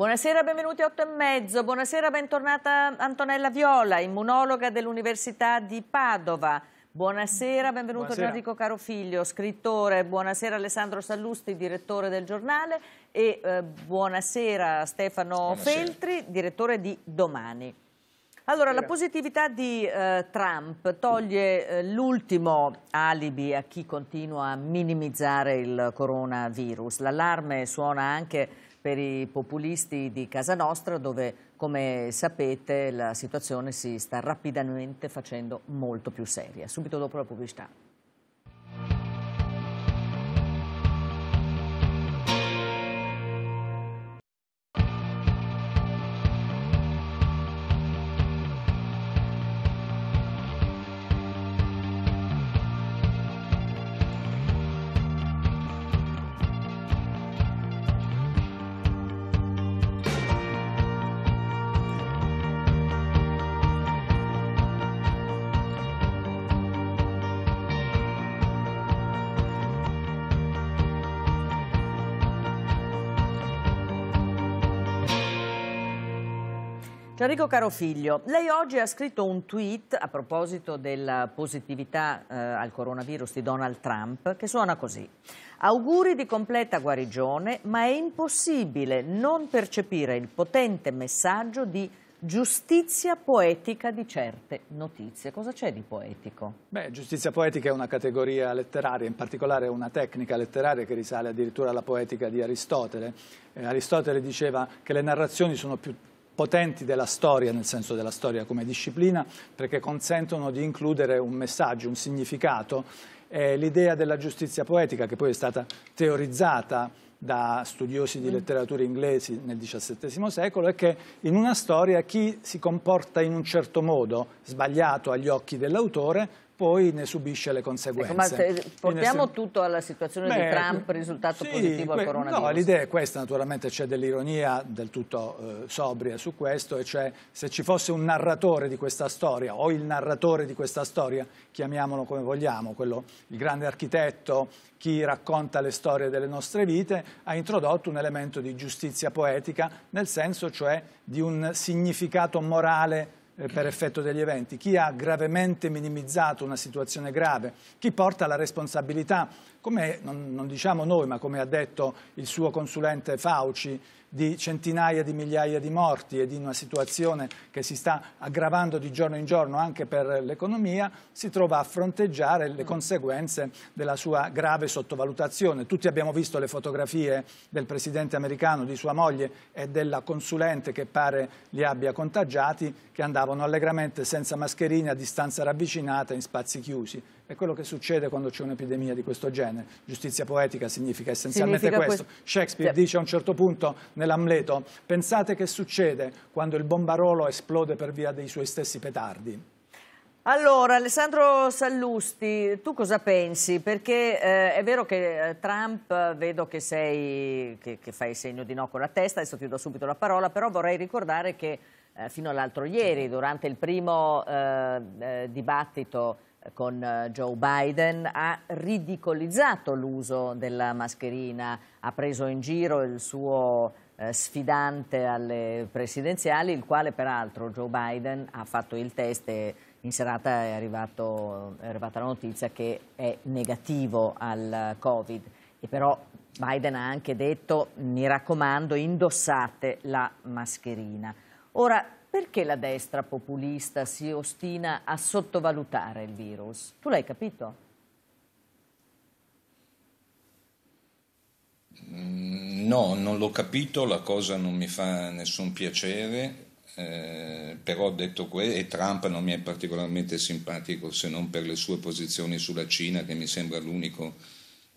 Buonasera, benvenuti a 8 e mezzo. Buonasera, bentornata Antonella Viola, immunologa dell'Università di Padova. Buonasera, benvenuto Buonasera. Enrico Carofiglio, scrittore. Buonasera Alessandro Sallusti, direttore del giornale. E eh, buonasera Stefano buonasera. Feltri, direttore di Domani. Allora, la positività di eh, Trump toglie eh, l'ultimo alibi a chi continua a minimizzare il coronavirus. L'allarme suona anche per i populisti di casa nostra dove come sapete la situazione si sta rapidamente facendo molto più seria. Subito dopo la pubblicità. Enrico Carofiglio, lei oggi ha scritto un tweet a proposito della positività eh, al coronavirus di Donald Trump che suona così. Auguri di completa guarigione, ma è impossibile non percepire il potente messaggio di giustizia poetica di certe notizie. Cosa c'è di poetico? Beh, giustizia poetica è una categoria letteraria, in particolare una tecnica letteraria che risale addirittura alla poetica di Aristotele. Eh, Aristotele diceva che le narrazioni sono più potenti della storia, nel senso della storia come disciplina, perché consentono di includere un messaggio, un significato. Eh, l'idea della giustizia poetica, che poi è stata teorizzata da studiosi di mm. letteratura inglesi nel XVII secolo è che in una storia chi si comporta in un certo modo, sbagliato agli occhi dell'autore, poi ne subisce le conseguenze. Ecco, ma portiamo ne... tutto alla situazione Beh, di Trump, risultato sì, positivo al coronavirus. No, l'idea è questa, naturalmente c'è dell'ironia del tutto eh, sobria su questo, e cioè se ci fosse un narratore di questa storia, o il narratore di questa storia, chiamiamolo come vogliamo, quello, il grande architetto, chi racconta le storie delle nostre vite, ha introdotto un elemento di giustizia poetica, nel senso cioè di un significato morale eh, per effetto degli eventi, chi ha gravemente minimizzato una situazione grave, chi porta la responsabilità come non, non, diciamo noi, ma come ha detto il suo consulente Fauci, di centinaia di migliaia di morti e di una situazione che si sta aggravando di giorno in giorno anche per l'economia, si trova a fronteggiare le conseguenze della sua grave sottovalutazione. Tutti abbiamo visto le fotografie del presidente americano, di sua moglie e della consulente che pare li abbia contagiati, che andavano allegramente senza mascherine a distanza ravvicinata in spazi chiusi. È quello che succede quando c'è un'epidemia di questo genere. Giustizia poetica significa essenzialmente significa questo. questo. Shakespeare sì. dice a un certo punto nell'Amleto, pensate che succede quando il bombarolo esplode per via dei suoi stessi petardi. Allora, Alessandro Sallusti, tu cosa pensi? Perché eh, è vero che eh, Trump, vedo che, sei, che, che fai segno di no con la testa, adesso ti do subito la parola, però vorrei ricordare che eh, fino all'altro ieri, durante il primo eh, eh dibattito con eh, Joe Biden, ha ridicolizzato l'uso della mascherina, ha preso in giro il suo eh, sfidante alle presidenziali, il quale peraltro Joe Biden ha fatto il test e in serata è, arrivato, è arrivata la notizia che è negativo al Covid. E però Biden ha anche detto, mi raccomando, indossate la mascherina. Ora, perché la destra populista si ostina a sottovalutare il virus? Tu l'hai capito? Mm, no, non l'ho capito, la cosa non mi fa nessun piacere, eh, però detto questo, e Trump non mi è particolarmente simpatico se non per le sue posizioni sulla Cina, che mi sembra l'unico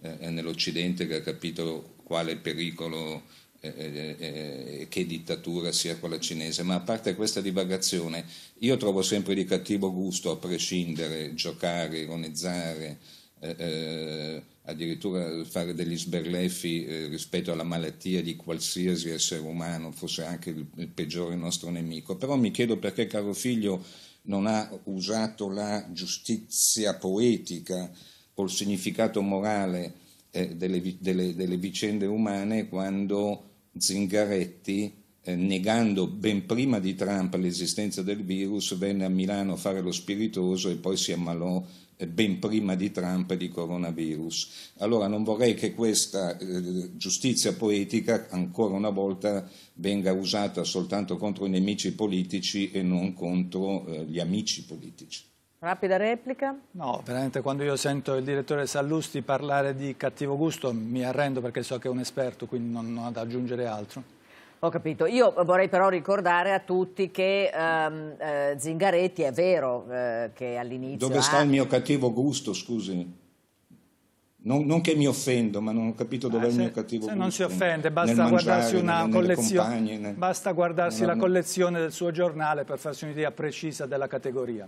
eh, nell'Occidente che ha capito quale pericolo eh, eh, eh, che dittatura sia quella cinese, ma a parte questa divagazione, io trovo sempre di cattivo gusto, a prescindere, giocare, ironizzare, eh, eh addirittura fare degli sberleffi eh, rispetto alla malattia di qualsiasi essere umano, forse anche il, il peggiore nostro nemico, però mi chiedo perché caro figlio non ha usato la giustizia poetica col significato morale delle, delle, delle, vicende umane quando Zingaretti, eh, negando ben prima di Trump l'esistenza del virus, venne a Milano a fare lo spiritoso e poi si ammalò eh, ben prima di Trump di coronavirus. Allora non vorrei che questa eh, giustizia poetica ancora una volta venga usata soltanto contro i nemici politici e non contro eh, gli amici politici. Rapida replica? No, veramente quando io sento il direttore Sallusti parlare di cattivo gusto mi arrendo perché so che è un esperto, quindi non, non ho da aggiungere altro. Ho capito. Io vorrei però ricordare a tutti che um, eh, Zingaretti è vero eh, che all'inizio... Dove ha... sta il mio cattivo gusto, scusi? Non, non, che mi offendo, ma non ho capito dove ah, è il eh, mio cattivo se gusto. non si offende, basta guardarsi, mangiare, collezione, compagne, nel... basta guardarsi nella... la collezione del suo giornale per farsi un'idea precisa della categoria.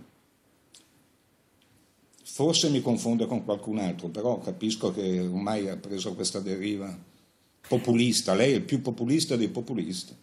Forse mi confonde con qualcun altro, però capisco che ormai ha preso questa deriva populista. Lei è il più populista dei populisti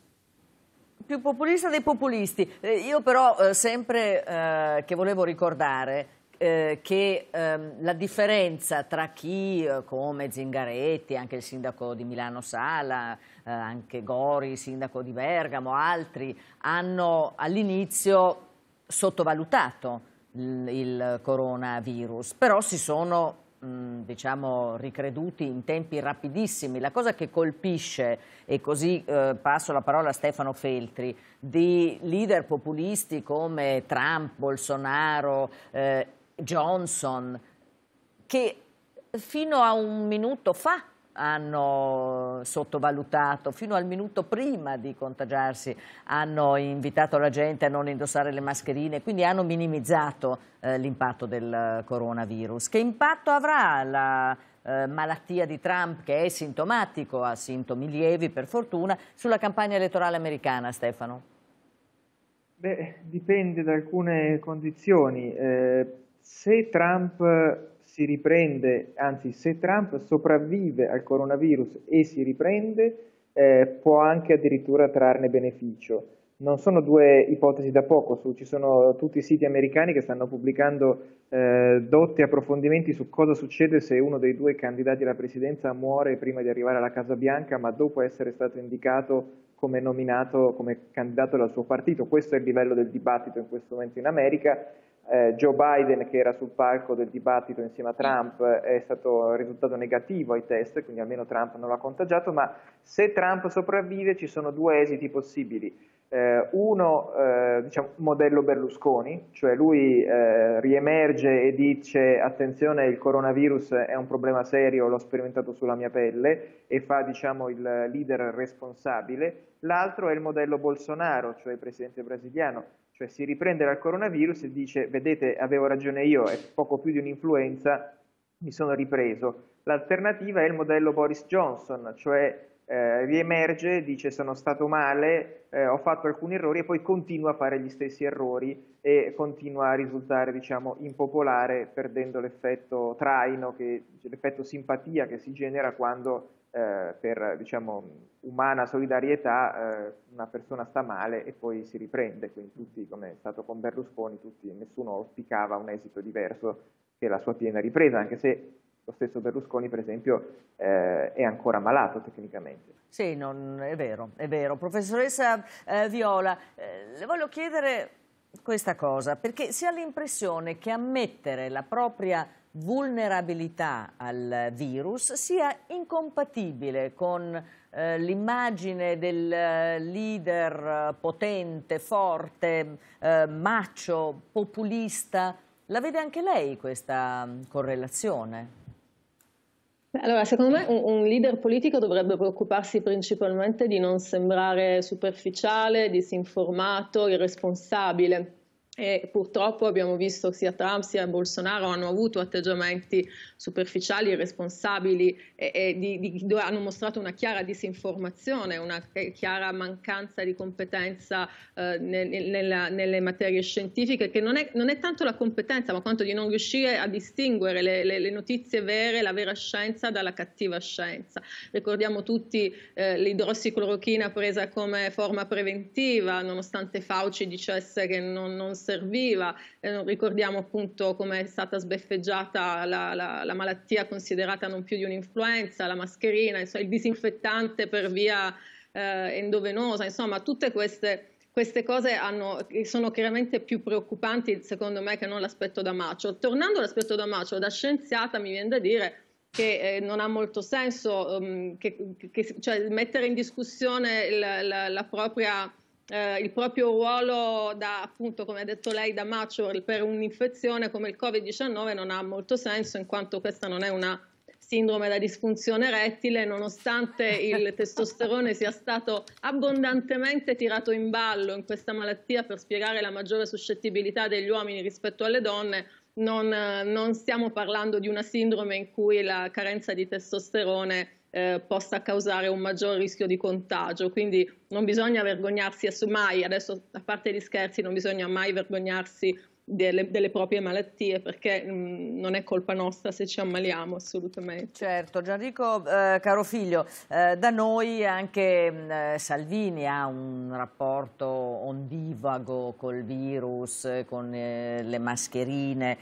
più populista dei populisti. Eh, io però eh, sempre eh, che volevo ricordare eh, che ehm, la differenza tra chi eh, come Zingaretti, anche il sindaco di Milano Sala, eh, anche Gori, sindaco di Bergamo, altri, hanno all'inizio sottovalutato il coronavirus, però si sono mm, diciamo ricreduti in tempi rapidissimi. La cosa che colpisce, e così eh, passo la parola a Stefano Feltri, di leader populisti come Trump, Bolsonaro, eh, Johnson, che fino a un minuto fa hanno sottovalutato fino al minuto prima di contagiarsi, hanno invitato la gente a non indossare le mascherine, quindi hanno minimizzato eh, l'impatto del eh, coronavirus. Che impatto avrà la eh, malattia di Trump, che è sintomatico, ha sintomi lievi per fortuna, sulla campagna elettorale americana, Stefano? Beh, dipende da alcune condizioni. Eh, se Trump si riprende, anzi se Trump sopravvive al coronavirus e si riprende, eh, può anche addirittura trarne beneficio. Non sono due ipotesi da poco, su, ci sono tutti i siti americani che stanno pubblicando eh, dotti approfondimenti su cosa succede se uno dei due candidati alla presidenza muore prima di arrivare alla Casa Bianca, ma dopo essere stato indicato come nominato come candidato dal suo partito. Questo è il livello del dibattito in questo momento in America eh, Joe Biden che era sul palco del dibattito insieme a Trump è stato risultato negativo ai test, quindi almeno Trump non l'ha contagiato, ma se Trump sopravvive ci sono due esiti possibili. Eh, uno, eh, diciamo, modello Berlusconi, cioè lui eh, riemerge e dice attenzione il coronavirus è un problema serio, l'ho sperimentato sulla mia pelle e fa diciamo, il leader responsabile. L'altro è il modello Bolsonaro, cioè il presidente brasiliano cioè si riprende dal coronavirus e dice vedete avevo ragione io, è poco più di un'influenza, mi sono ripreso. L'alternativa è il modello Boris Johnson, cioè eh, riemerge, dice sono stato male, eh, ho fatto alcuni errori e poi continua a fare gli stessi errori e continua a risultare diciamo, impopolare perdendo l'effetto traino, l'effetto simpatia che si genera quando eh, per diciamo, umana solidarietà eh, una persona sta male e poi si riprende, quindi tutti, come è stato con Berlusconi, tutti, nessuno auspicava un esito diverso che la sua piena ripresa, anche se lo stesso Berlusconi, per esempio, eh, è ancora malato tecnicamente. Sì, non, è vero, è vero. Professoressa eh, Viola, eh, le voglio chiedere questa cosa, perché si ha l'impressione che ammettere la propria vulnerabilità al virus sia incompatibile con eh, l'immagine del eh, leader eh, potente, forte, eh, macio, populista. La vede anche lei questa mm, correlazione? Allora, secondo me un, un, leader politico dovrebbe preoccuparsi principalmente di non sembrare superficiale, disinformato, irresponsabile. E purtroppo abbiamo visto sia Trump sia Bolsonaro hanno avuto atteggiamenti superficiali, irresponsabili e, e di, di, hanno mostrato una chiara disinformazione, una chiara mancanza di competenza eh, nel, nella, nelle materie scientifiche che non è, non è, tanto la competenza ma quanto di non riuscire a distinguere le, le, le notizie vere, la vera scienza dalla cattiva scienza. Ricordiamo tutti eh, l'idrossiclorochina presa come forma preventiva nonostante Fauci dicesse che non, non serviva, eh, ricordiamo appunto come è stata sbeffeggiata la, la, la, malattia considerata non più di un'influenza, la mascherina, insomma, il disinfettante per via eh, endovenosa, insomma tutte queste queste cose hanno, sono chiaramente più preoccupanti secondo me che non l'aspetto da macio. Tornando all'aspetto da macio, da scienziata mi viene da dire che eh, non ha molto senso um, che, che, cioè, mettere in discussione la, la, la propria eh, il proprio ruolo da, appunto, come ha detto lei, da macho per un'infezione come il Covid-19 non ha molto senso in quanto questa non è una sindrome da disfunzione rettile, nonostante il testosterone sia stato abbondantemente tirato in ballo in questa malattia per spiegare la maggiore suscettibilità degli uomini rispetto alle donne, non, eh, non stiamo parlando di una sindrome in cui la carenza di testosterone eh, possa causare un maggior rischio di contagio. Quindi non bisogna vergognarsi mai, adesso a parte gli scherzi, non bisogna mai vergognarsi delle, delle, proprie malattie, perché mh, mm, non è colpa nostra se ci ammaliamo assolutamente. Certo, Gianrico, eh, caro figlio, eh, da noi anche mh, mm, eh, Salvini ha un rapporto ondivago col virus, con eh, le mascherine.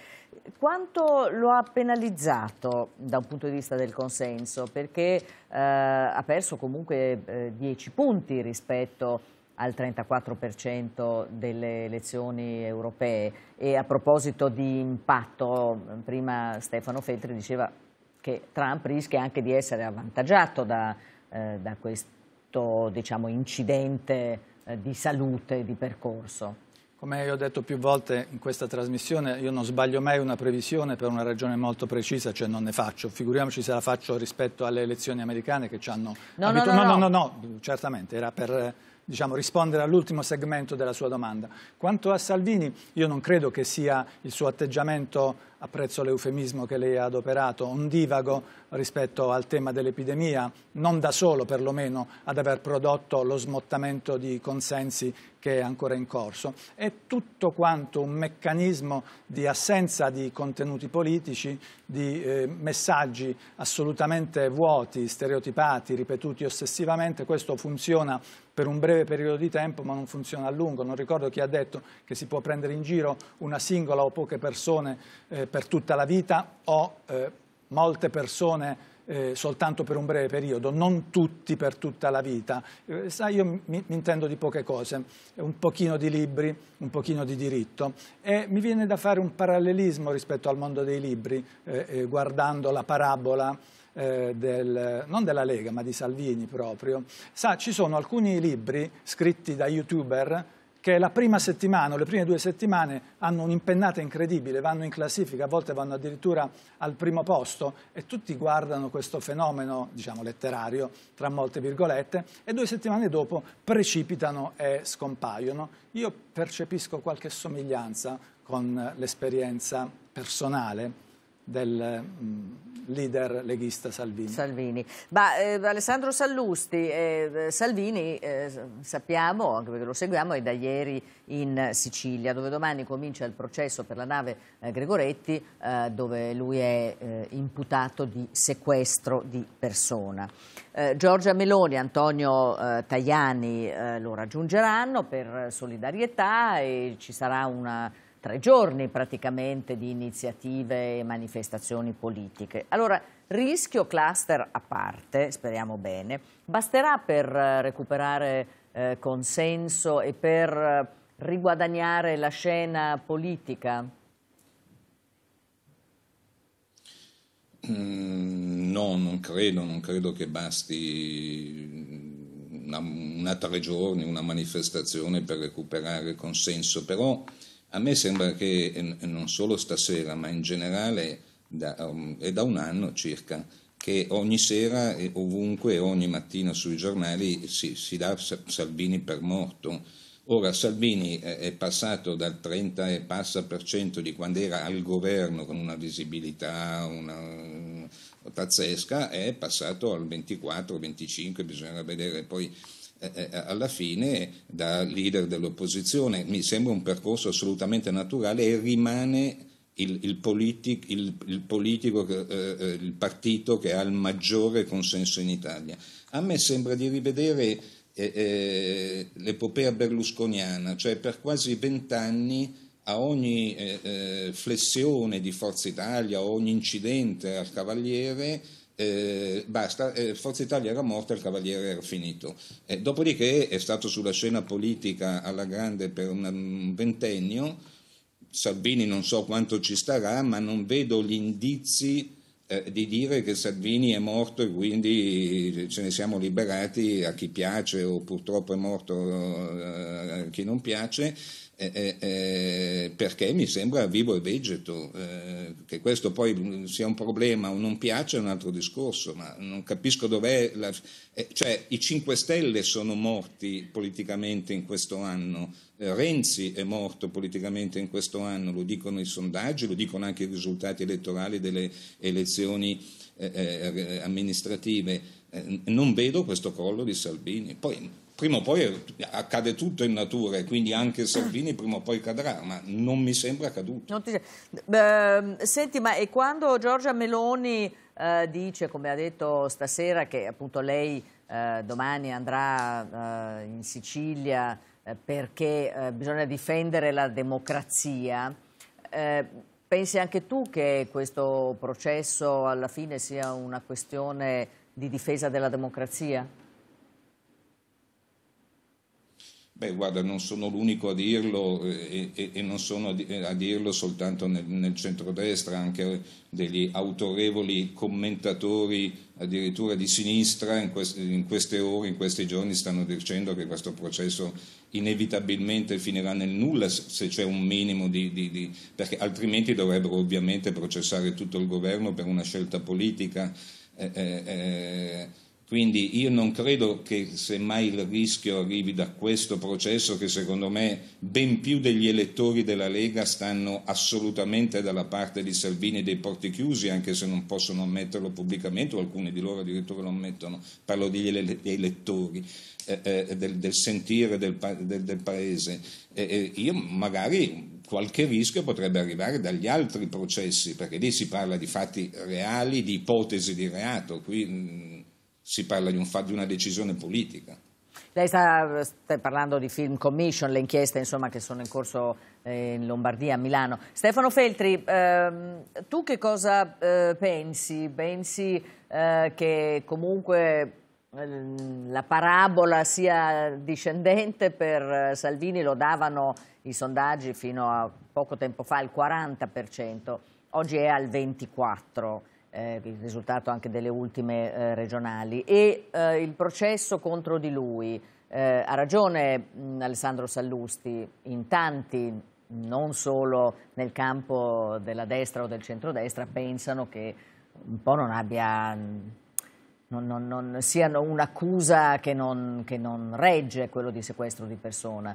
Quanto lo ha penalizzato da un punto di vista del consenso? Perché eh, ha perso comunque 10 eh, punti rispetto a al 34% delle elezioni europee e a proposito di impatto, prima Stefano Feltri diceva che Trump rischia anche di essere avvantaggiato da, eh, da questo diciamo, incidente eh, di salute, di percorso. Come io ho detto più volte in questa trasmissione, io non sbaglio mai una previsione per una ragione molto precisa, cioè non ne faccio. Figuriamoci se la faccio rispetto alle elezioni americane che ci hanno... No, no, no, no, no, certamente, era per diciamo, rispondere all'ultimo segmento della sua domanda. Quanto a Salvini, io non credo che sia il suo atteggiamento apprezzo l'eufemismo che lei ha adoperato, un divago rispetto al tema dell'epidemia, non da solo perlomeno ad aver prodotto lo smottamento di consensi che è ancora in corso. È tutto quanto un meccanismo di assenza di contenuti politici, di eh, messaggi assolutamente vuoti, stereotipati, ripetuti ossessivamente. Questo funziona per un breve periodo di tempo ma non funziona a lungo. Non ricordo chi ha detto che si può prendere in giro una singola o poche persone eh, per tutta la vita o eh, molte persone eh, soltanto per un breve periodo, non tutti per tutta la vita. Eh, sai, io mi, mi, intendo di poche cose, un pochino di libri, un pochino di diritto e mi viene da fare un parallelismo rispetto al mondo dei libri, eh, eh guardando la parabola eh, del, non della Lega ma di Salvini proprio. Sa, ci sono alcuni libri scritti da youtuber che la prima settimana o le prime due settimane hanno un'impennata incredibile, vanno in classifica, a volte vanno addirittura al primo posto e tutti guardano questo fenomeno, diciamo letterario, tra molte virgolette, e due settimane dopo precipitano e scompaiono. Io percepisco qualche somiglianza con l'esperienza personale del mm, leader leghista Salvini. Salvini. Ma eh, Alessandro Sallusti, eh, Salvini eh, sappiamo, anche perché lo seguiamo, è da ieri in Sicilia, dove domani comincia il processo per la nave eh, Gregoretti, eh, dove lui è eh, imputato di sequestro di persona. Giorgia Meloni e Antonio Tajani lo raggiungeranno per solidarietà e ci sarà una tre giorni praticamente di iniziative e manifestazioni politiche. Allora, rischio cluster a parte, speriamo bene, basterà per eh, recuperare eh, consenso e per eh, riguadagnare la scena politica? Mm, no, non credo, non credo che basti una, una tre giorni, una manifestazione per recuperare consenso, però a me sembra che eh, non solo stasera, ma in generale da, um, è da un anno circa che ogni sera, ovunque, ogni mattina sui giornali si, si dà Salvini per morto. Ora Salvini eh, è passato dal 30 e passa per cento di quando era al governo con una visibilità una, pazzesca, è passato al 24-25, bisogna vedere poi eh, eh, eh, alla fine da leader dell'opposizione. Mi sembra un percorso assolutamente naturale e rimane il, il, politic, il, il politico, eh, eh, il partito che ha il maggiore consenso in Italia. A me sembra di rivedere eh, l'epopea berlusconiana, cioè per quasi vent'anni a ogni flessione di Forza Italia, a ogni incidente al Cavaliere, eh, basta, eh, Forza Italia era morta, e il Cavaliere era finito. Eh, dopodiché è stato sulla scena politica alla grande per un, un ventennio, Salvini non so quanto ci starà, ma non vedo gli indizi eh, di dire che Salvini è morto e quindi ce ne siamo liberati a chi piace o purtroppo è morto eh, a chi non piace eh, eh, eh, perché mi sembra vivo e vegeto. Eh, che questo poi sia un problema o non piace è un altro discorso, ma non capisco dov'è. La, eh, cioè, i 5 Stelle sono morti politicamente in questo anno. Eh, Renzi è morto politicamente in questo anno, lo dicono i sondaggi, lo dicono anche i risultati elettorali delle elezioni amministrative. non vedo questo crollo di Salvini. Poi, prima o poi accade tutto in natura e quindi anche Salvini prima o poi cadrà, ma non mi sembra caduto. Ti... Beh, senti, ma e quando Giorgia Meloni eh, dice, come ha detto stasera, che appunto lei eh, domani andrà eh, in Sicilia eh, perché eh, bisogna difendere la democrazia, eh, pensi anche tu che questo processo alla fine sia una questione di difesa della democrazia? Beh, guarda, non sono l'unico a dirlo eh, e, e, e non sono eh, a dirlo soltanto nel, nel, centrodestra, anche degli autorevoli commentatori addirittura di sinistra in, quest, in queste ore, in questi giorni stanno dicendo che questo processo inevitabilmente finirà nel nulla se c'è un minimo di, di, di perché altrimenti dovrebbero ovviamente processare tutto il governo per una scelta politica. Eh, eh, eh, quindi io non credo che semmai il rischio arrivi da questo processo che secondo me ben più degli elettori della Lega stanno assolutamente dalla parte di Salvini e dei porti chiusi, anche se non possono ammetterlo pubblicamente o alcuni di loro addirittura lo ammettono, parlo degli elettori, eh, eh, del, del, sentire del, del, del Paese. Eh, io magari qualche rischio potrebbe arrivare dagli altri processi, perché lì si parla di fatti reali, di ipotesi di reato. Qui mm, si parla di, un, di una decisione politica. Lei sta, sta, parlando di Film Commission, le inchieste insomma, che sono in corso eh, in Lombardia, a Milano. Stefano Feltri, ehm, tu che cosa eh, pensi? Pensi eh, che comunque ehm, la parabola sia discendente per eh, Salvini? Lo davano i sondaggi fino a poco tempo fa al 40%, oggi è al 24% eh, il risultato anche delle ultime eh, regionali, e eh, il processo contro di lui. Eh, ha ragione mh, mm, Alessandro Sallusti, in tanti, non solo nel campo della destra o del centrodestra, pensano che un po' non abbia... Mm, non, non, non siano un'accusa che, che non, regge quello di sequestro di persona.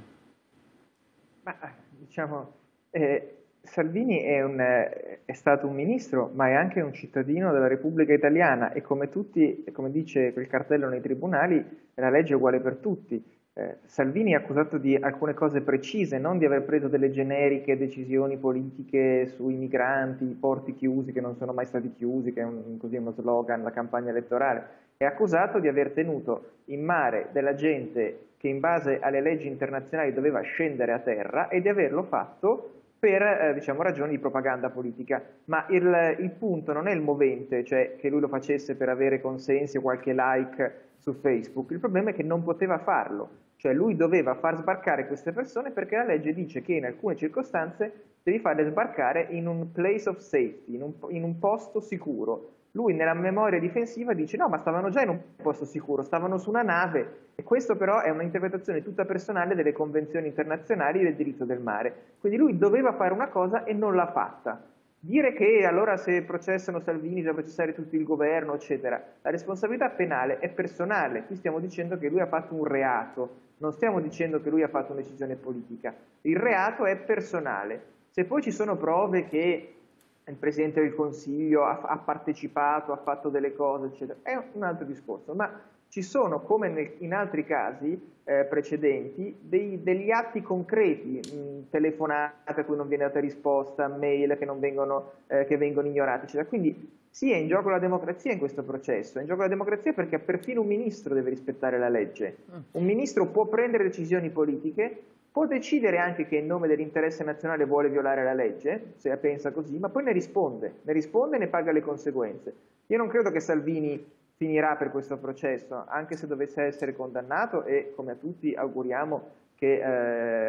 Ma eh, diciamo, eh, Salvini è, un, è, stato un ministro, ma è anche un cittadino della Repubblica Italiana e come tutti, come dice quel cartello nei tribunali, la legge è uguale per tutti. Eh, Salvini è accusato di alcune cose precise, non di aver preso delle generiche decisioni politiche sui migranti, i porti chiusi che non sono mai stati chiusi, che è un, così uno slogan, la campagna elettorale. È accusato di aver tenuto in mare della gente che in base alle leggi internazionali doveva scendere a terra e di averlo fatto per eh, diciamo, ragioni di propaganda politica, ma il, il, punto non è il movente, cioè che lui lo facesse per avere consensi o qualche like su Facebook, il problema è che non poteva farlo, cioè lui doveva far sbarcare queste persone perché la legge dice che in alcune circostanze devi farle sbarcare in un place of safety, in un, in un posto sicuro, lui nella memoria difensiva dice no, ma stavano già in un posto sicuro, stavano su una nave. E questo però è un'interpretazione tutta personale delle convenzioni internazionali del diritto del mare. Quindi lui doveva fare una cosa e non l'ha fatta. Dire che allora se processano Salvini bisogna processare tutto il governo, eccetera. La responsabilità penale è personale, qui stiamo dicendo che lui ha fatto un reato, non stiamo dicendo che lui ha fatto una decisione politica. Il reato è personale. Se poi ci sono prove che il Presidente del Consiglio ha, ha, partecipato, ha fatto delle cose, eccetera. È un altro discorso, ma ci sono, come nel, in altri casi eh, precedenti, dei, degli atti concreti, mh, mm, telefonate a cui non viene data risposta, mail che, vengono, eh, che vengono ignorate, eccetera. Quindi sì, è in gioco la democrazia in questo processo, è in gioco la democrazia perché perfino un ministro deve rispettare la legge. Mm. Un ministro può prendere decisioni politiche può decidere anche che in nome dell'interesse nazionale vuole violare la legge, se la pensa così, ma poi ne risponde, ne risponde e ne paga le conseguenze. Io non credo che Salvini finirà per questo processo, anche se dovesse essere condannato e come a tutti auguriamo che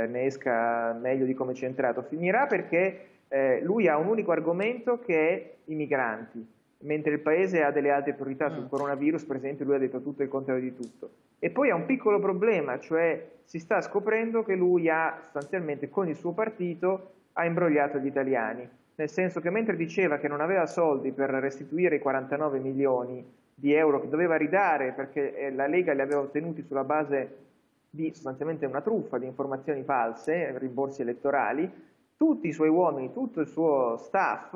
eh, ne esca meglio di come c'è entrato, finirà perché eh, lui ha un unico argomento che è i migranti, mentre il paese ha delle altre priorità sul mm. coronavirus, per esempio lui ha detto tutto e il contrario di tutto. E poi ha un piccolo problema, cioè si sta scoprendo che lui ha sostanzialmente con il suo partito ha imbrogliato gli italiani, nel senso che mentre diceva che non aveva soldi per restituire i 49 milioni di euro che doveva ridare perché eh, la Lega li aveva ottenuti sulla base di sostanzialmente una truffa di informazioni false, rimborsi elettorali, tutti i suoi uomini, tutto il suo staff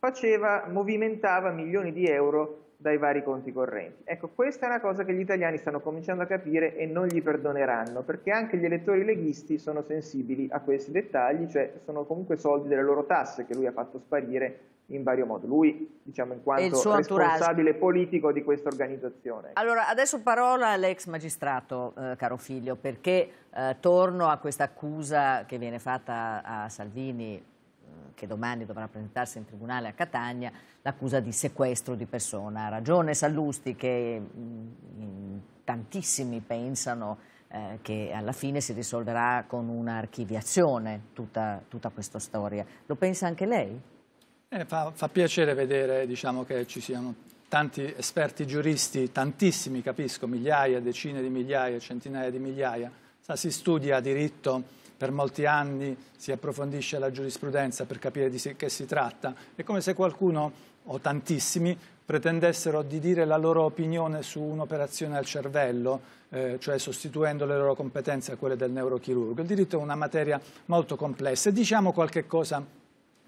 faceva, movimentava milioni di euro dai vari conti correnti. Ecco, questa è una cosa che gli italiani stanno cominciando a capire e non gli perdoneranno, perché anche gli elettori leghisti sono sensibili a questi dettagli, cioè sono comunque soldi delle loro tasse che lui ha fatto sparire in vario modo. Lui, diciamo, in quanto responsabile politico di questa organizzazione. Allora, adesso parola all'ex magistrato, eh, caro figlio, perché eh, torno a questa accusa che viene fatta a Salvini che domani dovrà presentarsi in tribunale a Catania, l'accusa di sequestro di persona. Ha ragione Sallusti che mm, tantissimi pensano eh, che alla fine si risolverà con un'archiviazione tutta, tutta questa storia. Lo pensa anche lei? Eh, fa, fa, piacere vedere diciamo, che ci siano tanti esperti giuristi, tantissimi capisco, migliaia, decine di migliaia, centinaia di migliaia, si studia diritto per molti anni si approfondisce la giurisprudenza per capire di che si tratta, è come se qualcuno, o tantissimi, pretendessero di dire la loro opinione su un'operazione al cervello, eh, cioè sostituendo le loro competenze a quelle del neurochirurgo. Il diritto è una materia molto complessa e diciamo qualche cosa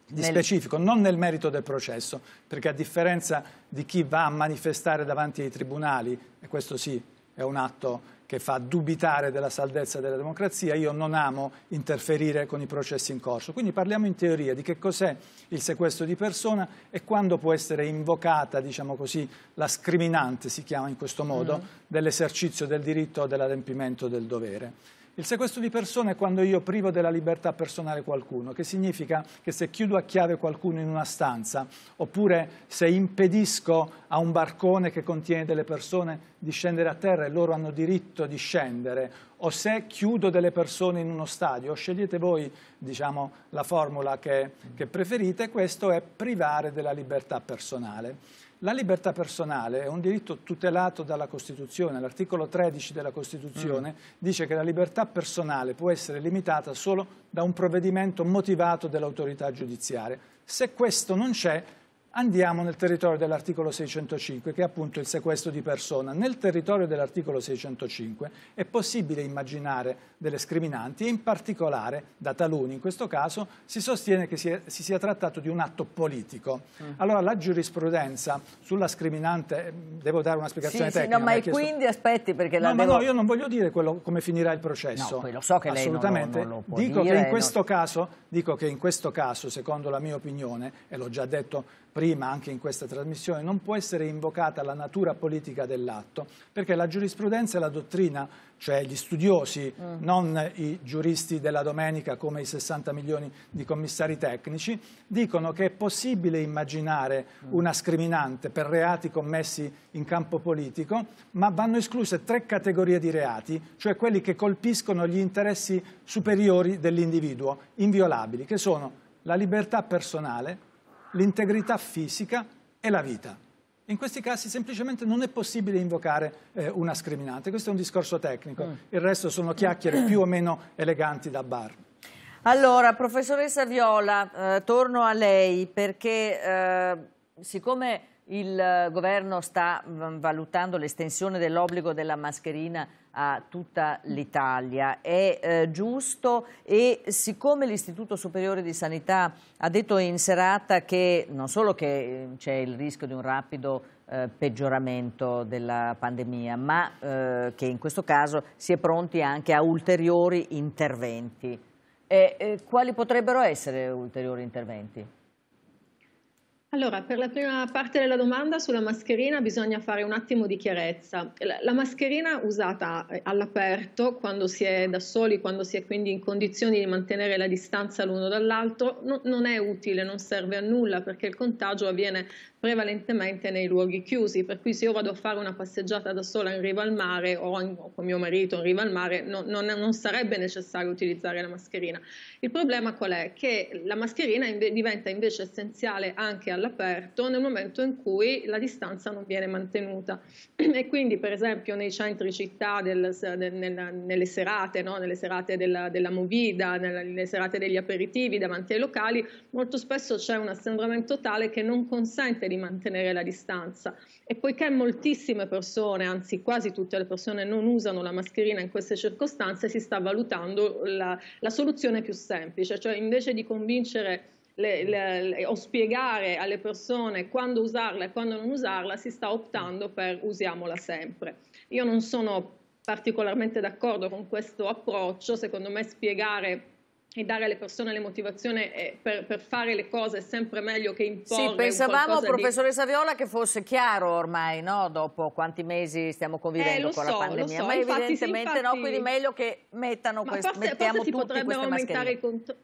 di specifico, non nel merito del processo, perché a differenza di chi va a manifestare davanti ai tribunali, e questo sì è un atto che fa dubitare della saldezza della democrazia, io non amo interferire con i processi in corso. Quindi parliamo in teoria di che cos'è il sequestro di persona e quando può essere invocata, diciamo così, la scriminante, si chiama in questo modo, mm. dell'esercizio del diritto o dell'adempimento del dovere. Il sequestro di persona è quando io privo della libertà personale qualcuno, che significa che se chiudo a chiave qualcuno in una stanza, oppure se impedisco a un barcone che contiene delle persone di scendere a terra e loro hanno diritto di scendere, o se chiudo delle persone in uno stadio, scegliete voi diciamo, la formula che, che preferite, questo è privare della libertà personale. La libertà personale è un diritto tutelato dalla Costituzione. L'articolo 13 della Costituzione mm. dice che la libertà personale può essere limitata solo da un provvedimento motivato dell'autorità giudiziaria. Se questo non c'è, andiamo nel territorio dell'articolo 605, che è appunto il sequestro di persona. Nel territorio dell'articolo 605 è possibile immaginare delle scriminanti e in particolare, da taluni in questo caso, si sostiene che si, è, si sia trattato di un atto politico. Mm. Allora la giurisprudenza sulla scriminante, devo dare una spiegazione sì, tecnica. Sì, no, ma chiesto... quindi aspetti perché la No, devo... ma no, io non voglio dire quello, come finirà il processo. No, poi lo so che lei Assolutamente. non, lo, non dico dire, Che in eh, non... caso, dico che in questo caso, secondo la mia opinione, e l'ho già detto prima anche in questa trasmissione, non può essere invocata la natura politica dell'atto, perché la giurisprudenza e la dottrina, cioè gli studiosi, mm. non i giuristi della domenica come i 60 milioni di commissari tecnici, dicono che è possibile immaginare mm. una scriminante per reati commessi in campo politico, ma vanno escluse tre categorie di reati, cioè quelli che colpiscono gli interessi superiori dell'individuo, inviolabili, che sono la libertà personale, l'integrità fisica e la vita. In questi casi semplicemente non è possibile invocare eh, una scriminante, questo è un discorso tecnico, mm. il resto sono chiacchiere più o meno eleganti da bar. Allora, professoressa Viola, eh, torno a lei perché eh, siccome il governo sta mm, valutando l'estensione dell'obbligo della mascherina a tutta l'Italia. È eh, giusto e siccome l'Istituto Superiore di Sanità ha detto in serata che non solo che eh, c'è il rischio di un rapido eh, peggioramento della pandemia, ma eh, che in questo caso si è pronti anche a ulteriori interventi. E, eh, quali potrebbero essere ulteriori interventi? Allora, per la prima parte della domanda sulla mascherina bisogna fare un attimo di chiarezza. La mascherina usata eh, all'aperto, quando si è da soli, quando si è quindi in condizioni di mantenere la distanza l'uno dall'altro, no, non è utile, non serve a nulla perché il contagio avviene prevalentemente nei luoghi chiusi, per cui se io vado a fare una passeggiata da sola in riva al mare o, con mio marito in riva al mare no, non, non, sarebbe necessario utilizzare la mascherina. Il problema qual è? Che la mascherina inve diventa invece essenziale anche all'aperto nel momento in cui la distanza non viene mantenuta e quindi per esempio nei centri città, del, del, nella, nelle serate, no? nelle serate della, della movida, nella, nelle serate degli aperitivi davanti ai locali, molto spesso c'è un assembramento tale che non consente di mantenere la distanza e poiché moltissime persone, anzi quasi tutte le persone non usano la mascherina in queste circostanze, si sta valutando la, la soluzione più semplice, cioè invece di convincere le, le, le, o spiegare alle persone quando usarla e quando non usarla, si sta optando per usiamola sempre. Io non sono particolarmente d'accordo con questo approccio, secondo me spiegare e dare alle persone le motivazioni eh, per, per, fare le cose è sempre meglio che imporre. Sì, pensavamo, professore di... Saviola, che fosse chiaro ormai, no? Dopo quanti mesi stiamo convivendo eh, con so, la pandemia. So, ma infatti, evidentemente sì, infatti... no, quindi meglio che mettano quest... forse, mettiamo forse si potrebbero aumentare i controlli.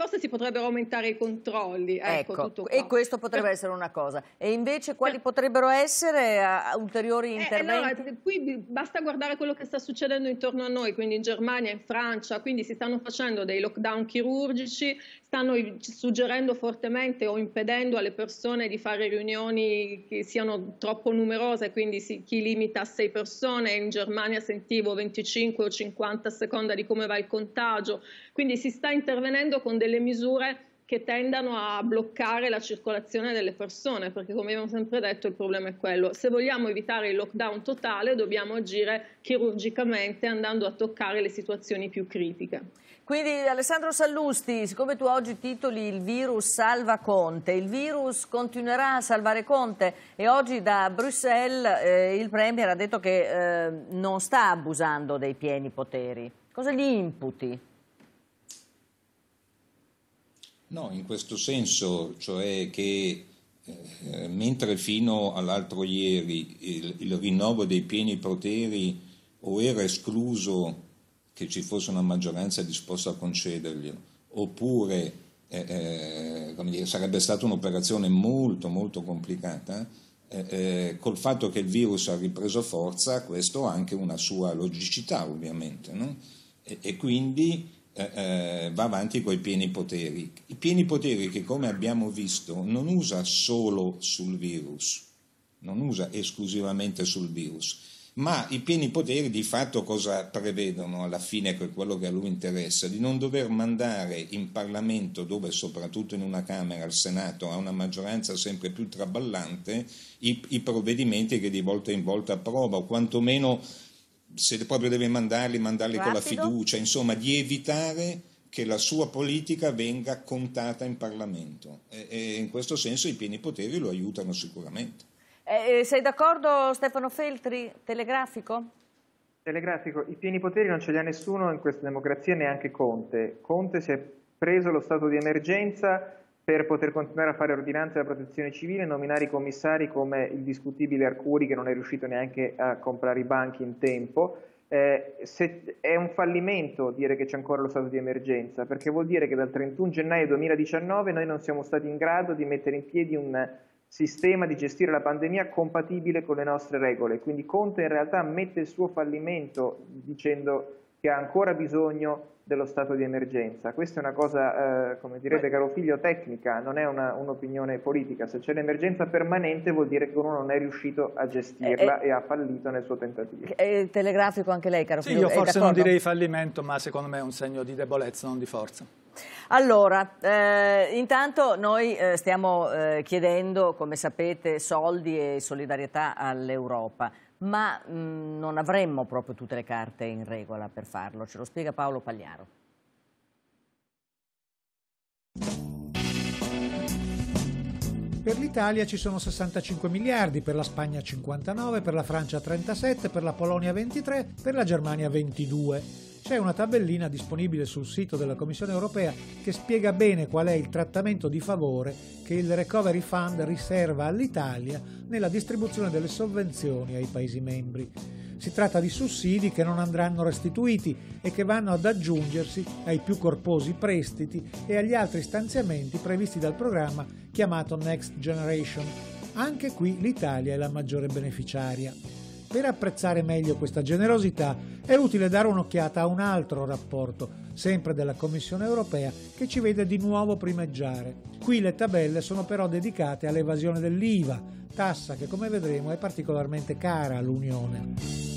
Forse si potrebbero aumentare i controlli. Ecco, ecco e questo potrebbe essere una cosa. E invece quali eh. potrebbero essere eh, ulteriori eh, interventi? Eh, allora, qui basta guardare quello che sta succedendo intorno a noi, quindi in Germania, in Francia, quindi si stanno facendo dei lockdown chirurgici stanno suggerendo fortemente o impedendo alle persone di fare riunioni che siano troppo numerose, quindi si, chi limita a sei persone, in Germania sentivo 25 o 50 a seconda di come va il contagio, quindi si sta intervenendo con delle misure che tendano a bloccare la circolazione delle persone, perché come abbiamo sempre detto il problema è quello. Se vogliamo evitare il lockdown totale dobbiamo agire chirurgicamente andando a toccare le situazioni più critiche. Quindi Alessandro Sallusti, siccome tu oggi titoli il virus salva Conte, il virus continuerà a salvare Conte e oggi da Bruxelles eh, il Premier ha detto che eh, non sta abusando dei pieni poteri. Cosa gli imputi? No, in questo senso, cioè che eh, mentre fino all'altro ieri il, il, rinnovo dei pieni poteri o era escluso che ci fosse una maggioranza disposta a concederglielo, oppure eh, eh dire, sarebbe stata un'operazione molto molto complicata, eh, eh, col fatto che il virus ha ripreso forza, questo ha anche una sua logicità ovviamente, no? e, e quindi eh, eh, va avanti con i pieni poteri. I pieni poteri che, come abbiamo visto, non usa solo sul virus, non usa esclusivamente sul virus, ma i pieni poteri di fatto cosa prevedono alla fine, che è quello che a lui interessa, di non dover mandare in Parlamento, dove soprattutto in una Camera, al Senato, ha una maggioranza sempre più traballante, i, i provvedimenti che di volta in volta approva, o quantomeno se proprio deve mandarli, mandarli Rapido. con la fiducia, insomma, di evitare che la sua politica venga contata in Parlamento e, e in questo senso i pieni poteri lo aiutano sicuramente. Eh, eh sei d'accordo Stefano Feltri, telegrafico? Telegrafico, i pieni poteri non ce li ha nessuno in questa democrazia, neanche Conte. Conte si è preso lo stato di emergenza per poter continuare a fare ordinanze della protezione civile, nominare i commissari come il discutibile Arcuri che non è riuscito neanche a comprare i banchi in tempo. Eh, è un fallimento dire che c'è ancora lo stato di emergenza, perché vuol dire che dal 31 gennaio 2019 noi non siamo stati in grado di mettere in piedi un sistema di gestire la pandemia compatibile con le nostre regole. Quindi Conte in realtà mette il suo fallimento dicendo che ha ancora bisogno dello stato di emergenza. Questa è una cosa, eh, come direbbe caro figlio, tecnica, non è un'opinione un politica. Se c'è l'emergenza permanente vuol dire che uno non è riuscito a gestirla eh, eh. e ha fallito nel suo tentativo. È eh, telegrafico anche lei, caro sì, figlio. Io forse non direi fallimento, ma secondo me è un segno di debolezza, non di forza. Allora, eh, intanto noi eh, stiamo eh, chiedendo, come sapete, soldi e solidarietà all'Europa ma mh, mm, non avremmo proprio tutte le carte in regola per farlo. Ce lo spiega Paolo Pagliaro. Per l'Italia ci sono 65 miliardi, per la Spagna 59, per la Francia 37, per la Polonia 23, per la Germania 22. C'è una tabellina disponibile sul sito della Commissione europea che spiega bene qual è il trattamento di favore che il Recovery Fund riserva all'Italia nella distribuzione delle sovvenzioni ai Paesi membri. Si tratta di sussidi che non andranno restituiti e che vanno ad aggiungersi ai più corposi prestiti e agli altri stanziamenti previsti dal programma chiamato Next Generation. Anche qui l'Italia è la maggiore beneficiaria. Per apprezzare meglio questa generosità è utile dare un'occhiata a un altro rapporto, sempre della Commissione europea, che ci vede di nuovo primeggiare. Qui le tabelle sono però dedicate all'evasione dell'IVA, tassa che come vedremo è particolarmente cara all'Unione.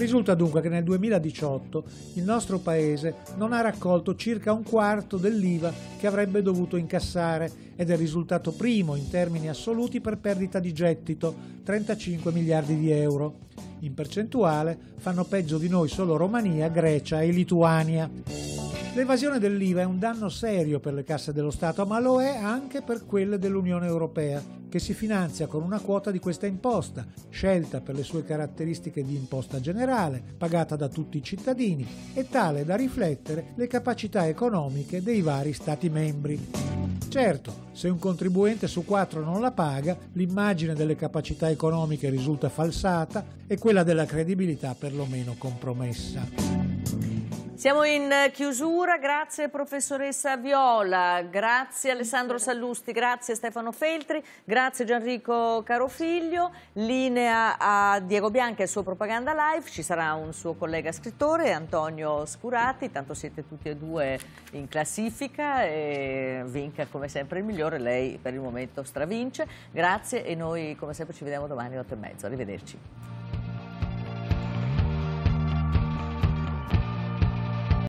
Risulta dunque che nel 2018 il nostro paese non ha raccolto circa un quarto dell'IVA che avrebbe dovuto incassare ed è risultato primo in termini assoluti per perdita di gettito, 35 miliardi di euro. In percentuale fanno peggio di noi solo Romania, Grecia e Lituania. L'evasione dell'IVA è un danno serio per le casse dello Stato, ma lo è anche per quelle dell'Unione Europea, che si finanzia con una quota di questa imposta, scelta per le sue caratteristiche di imposta generale, pagata da tutti i cittadini e tale da riflettere le capacità economiche dei vari Stati membri. Certo, se un contribuente su quattro non la paga, l'immagine delle capacità economiche risulta falsata e quella della credibilità perlomeno compromessa. Siamo in chiusura, grazie professoressa Viola, grazie Alessandro Sallusti, grazie Stefano Feltri, grazie Gianrico Carofiglio, linea a Diego Bianca e il suo Propaganda Live, ci sarà un suo collega scrittore Antonio Scurati, tanto siete tutti e due in classifica e vinca come sempre il migliore, lei per il momento stravince, grazie e noi come sempre ci vediamo domani alle 8 e mezzo, arrivederci.